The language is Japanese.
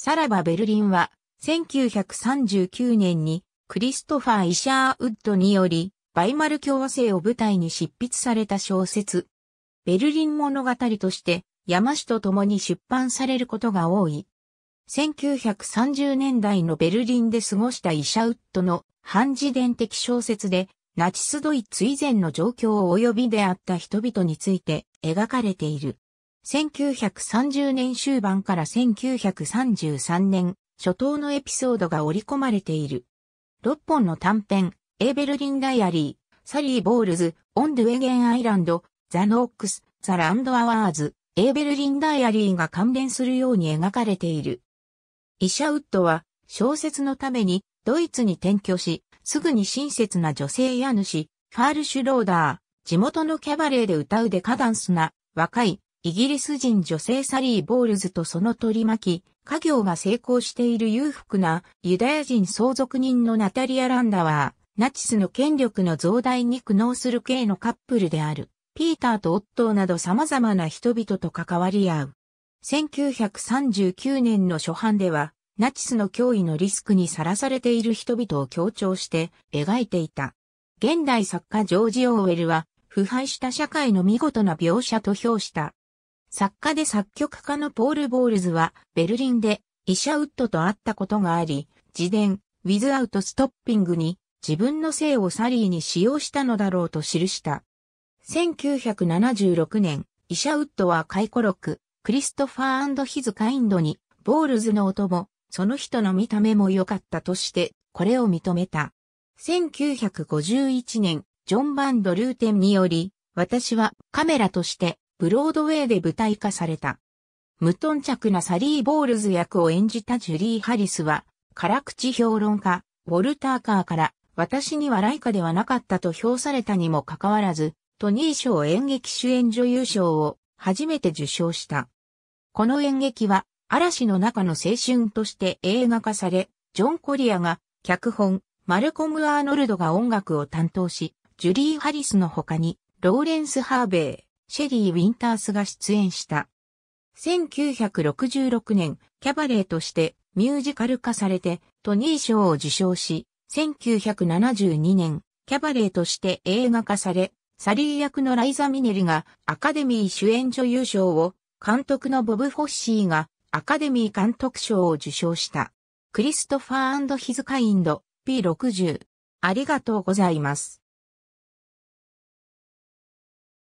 さらばベルリンは、1939年にクリストファー・イシャーウッドにより、バイマル共和制を舞台に執筆された小説、ベルリン物語として山氏と共に出版されることが多い。1930年代のベルリンで過ごしたイシャウッドの半自伝的小説で、ナチスドイツ以前の状況及びであった人々について描かれている。1930年終盤から1933年初頭のエピソードが織り込まれている。6本の短編、エーベルリン・ダイアリー、サリー・ボールズ、オン・ドゥ・エゲン・アイランド、ザ・ノックス、ザ・ランド・アワーズ、エーベルリン・ダイアリーが関連するように描かれている。イシャウッドは小説のためにドイツに転居し、すぐに親切な女性家主、ファール・シュローダー、地元のキャバレーで歌うデカダンスな若いイギリス人女性サリー・ボールズとその取り巻き、家業が成功している裕福なユダヤ人相続人のナタリア・ランダは、ナチスの権力の増大に苦悩する系のカップルである。ピーターとオットーなど様々な人々と関わり合う。1939年の初版では、ナチスの脅威のリスクにさらされている人々を強調して描いていた。現代作家ジョージ・オーウェルは、腐敗した社会の見事な描写と評した作家で作曲家のポール・ボールズは、ベルリンでイシャウッドと会ったことがあり、自伝、ウィズアウト・ストッピングに、自分の性をサリーに使用したのだろうと記した。1976年、イシャウッドは回顧録、クリストファーヒズ・カインドに、ボールズの音も、その人の見た目も良かったとして、これを認めた。1951年、ジョン・バンド・ルーテンにより、私はカメラとしてブロードウェイで舞台化された。無頓着なサリー・ボールズ役を演じたジュリー・ハリスは、辛口評論家、ウォルター・カーから、私にはライカではなかったと評されたにもかかわらず、トニー賞演劇主演女優賞を初めて受賞した。この演劇は、嵐の中の青春として映画化され、ジョン・コリアが脚本、マルコム・アーノルドが音楽を担当し、ジュリー・ハリスの他に、ローレンス・ハーベイ、シェリー・ウィンタースが出演した。1966年、キャバレーとしてミュージカル化されてトニー賞を受賞し、1972年、キャバレーとして映画化され、サリー役のライザ・ミネリがアカデミー主演女優賞を、監督のボブ・フォッシーがアカデミー監督賞を受賞した。クリストファーヒズ・カインド P60。ありがとうございます。